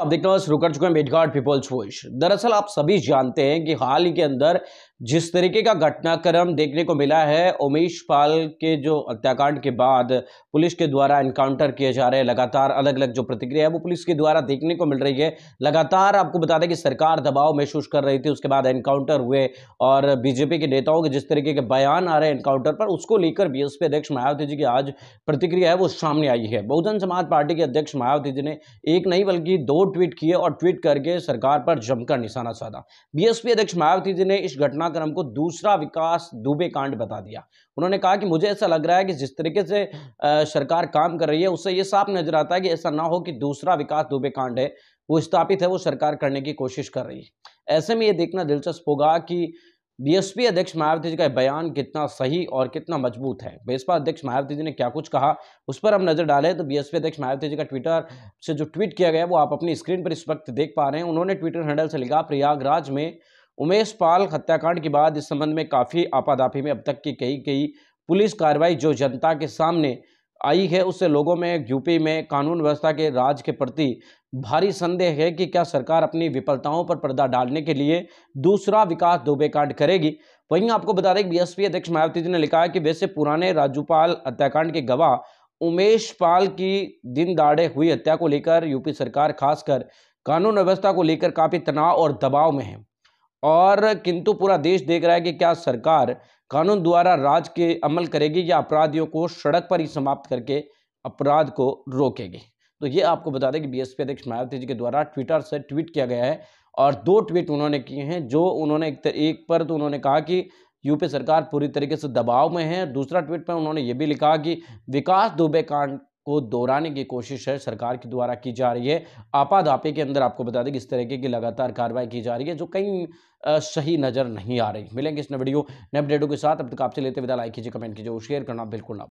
आप देखना शुरू कर चुके हैं मेटघाट पीपल्स वॉइस दरअसल आप सभी जानते हैं कि हाल ही के अंदर जिस तरीके का घटनाक्रम देखने को मिला है उमेश पाल के जो हत्याकांड के बाद पुलिस के द्वारा एनकाउंटर किए जा रहे हैं लगातार अलग अलग जो प्रतिक्रिया है वो पुलिस के द्वारा देखने को मिल रही है लगातार आपको बता दें कि सरकार दबाव महसूस कर रही थी उसके बाद एनकाउंटर हुए और बीजेपी के नेताओं के जिस तरीके के बयान आ रहे हैं एनकाउंटर पर उसको लेकर बीएसपी अध्यक्ष मायावती जी की आज प्रतिक्रिया है वो सामने आई है बहुजन समाज पार्टी के अध्यक्ष मायावती जी ने एक नहीं बल्कि दो ट्वीट किए और ट्वीट करके सरकार पर जमकर निशाना साधा बी अध्यक्ष मायावती जी ने इस घटना बनाकर हमको दूसरा विकास दुबे कांड बता दिया उन्होंने कहा कि मुझे ऐसा लग रहा है कि जिस तरीके से सरकार काम कर रही है उससे ये साफ नजर आता है कि ऐसा ना हो कि दूसरा विकास दुबे कांड है वो स्थापित है वो सरकार करने की कोशिश कर रही है ऐसे में ये देखना दिलचस्प होगा कि बीएसपी अध्यक्ष मायावती जी का बयान कितना सही और कितना मजबूत है बीएसपी अध्यक्ष मायावती जी ने क्या कुछ कहा उस पर हम नजर डालें तो बीएसपी अध्यक्ष मायावती जी का ट्विटर से जो ट्वीट किया गया वो आप अपनी स्क्रीन पर इस वक्त देख पा रहे हैं उन्होंने ट्विटर हैंडल से लिखा प्रयागराज में उमेश पाल हत्याकांड के बाद इस संबंध में काफ़ी आपाधापी में अब तक की कई कई पुलिस कार्रवाई जो जनता के सामने आई है उससे लोगों में यूपी में कानून व्यवस्था के राज के प्रति भारी संदेह है कि क्या सरकार अपनी विफलताओं पर पर्दा डालने के लिए दूसरा विकास दुबे कांड करेगी वहीं आपको बता दें बीएसपी अध्यक्ष मायावती जी ने लिखा है कि वैसे पुराने राज्यपाल हत्याकांड के गवाह उमेश पाल की दिन दाड़े हुई हत्या को लेकर यूपी सरकार खासकर कानून व्यवस्था को लेकर काफ़ी तनाव और दबाव में है और किंतु पूरा देश देख रहा है कि क्या सरकार कानून द्वारा राज के अमल करेगी या अपराधियों को सड़क पर ही समाप्त करके अपराध को रोकेगी तो ये आपको बता दें कि बीएसपी अध्यक्ष मायावती जी के द्वारा ट्विटर से ट्वीट किया गया है और दो ट्वीट उन्होंने किए हैं जो उन्होंने एक, एक पर तो उन्होंने कहा कि यूपी सरकार पूरी तरीके से दबाव में है दूसरा ट्वीट पर उन्होंने ये भी लिखा कि विकास दुबे कांड को दोहराने की कोशिश है सरकार के द्वारा की जा रही है आपाधापी के अंदर आपको बता दें कि इस तरीके की लगातार कार्रवाई की जा रही है जो कई सही नज़र नहीं आ रही मिलेंगे इस वीडियो नए अपडेटों के साथ अब तक आपसे लेते विदा लाइक कीजिए कमेंट कीजिए और शेयर करना बिल्कुल ना